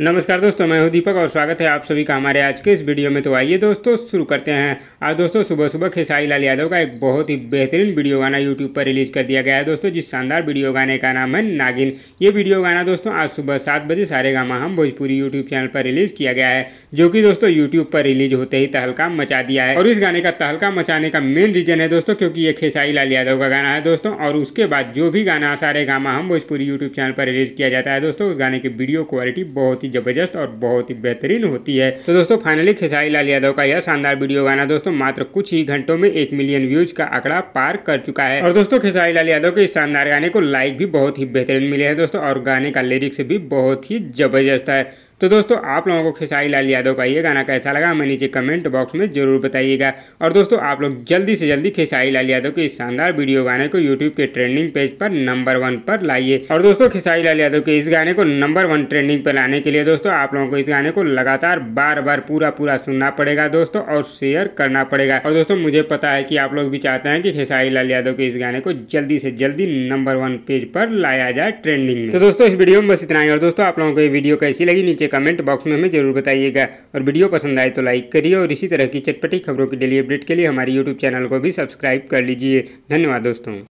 नमस्कार दोस्तों मैं हूं दीपक और स्वागत है आप सभी का हमारे आज के इस वीडियो में तो आइए दोस्तों शुरू करते हैं आज दोस्तों सुबह सुबह खेसारी लाल यादव का एक बहुत ही बेहतरीन वीडियो गाना यूट्यूब पर रिलीज कर दिया गया है दोस्तों जिस शानदार वीडियो गाने का नाम है नागिन ये वीडियो गाना दोस्तों आज सुबह सात बजे Saregama Hum Bhojpuri YouTube channel पर रिलीज किया गया है जो कि दोस्तों यूट्यूब पर रिलीज होते ही तहलका मचा दिया है और इस गाने का तहलका मचाने का मेन रीजन है दोस्तों क्योंकि ये खेसारी लाल यादव का गाना है दोस्तों और उसके बाद जो भी गाना Saregama Hum Bhojpuri YouTube channel पर रिलीज किया जाता है दोस्तों उस गाने की वीडियो क्वालिटी बहुत ही ही ज़बरदस्त और बहुत ही बेहतरीन होती है तो दोस्तों फाइनली खेसारी लाल यादव का यह शानदार वीडियो गाना दोस्तों मात्र कुछ ही घंटों में एक मिलियन व्यूज का आंकड़ा पार कर चुका है और दोस्तों खेसारी लाल यादव के इस शानदार गाने को लाइक भी बहुत ही बेहतरीन मिले हैं दोस्तों और गाने का लिरिक्स भी बहुत ही ज़बरदस्त है तो दोस्तों आप लोगों को खेसारी लाल यादव का ये गाना कैसा लगा हमें नीचे कमेंट बॉक्स में जरूर बताइएगा और दोस्तों आप लोग जल्दी से जल्दी खेसारी लाल यादव के इस शानदार वीडियो गाने को यूट्यूब के ट्रेंडिंग पेज पर नंबर वन पर लाइए और दोस्तों खेसारी लाल यादव के इस गाने को नंबर वन ट्रेंडिंग पर लाने के लिए दोस्तों आप लोगों को इस गाने को लगातार बार बार पूरा पूरा सुनना पड़ेगा दोस्तों और शेयर करना पड़ेगा और दोस्तों मुझे पता है कि आप लोग भी चाहते हैं कि खेसारी लाल यादव के इस गाने को जल्दी से जल्दी नंबर वन पेज पर लाया जाए ट्रेंडिंग में तो दोस्तों इस वीडियो में बस इतना ही और दोस्तों आप लोगों को ये वीडियो कैसी लगी नीचे कमेंट बॉक्स में हमें जरूर बताइएगा और वीडियो पसंद आए तो लाइक करिए और इसी तरह की चटपटी खबरों की डेली अपडेट के लिए हमारे यूट्यूब चैनल को भी सब्सक्राइब कर लीजिए धन्यवाद दोस्तों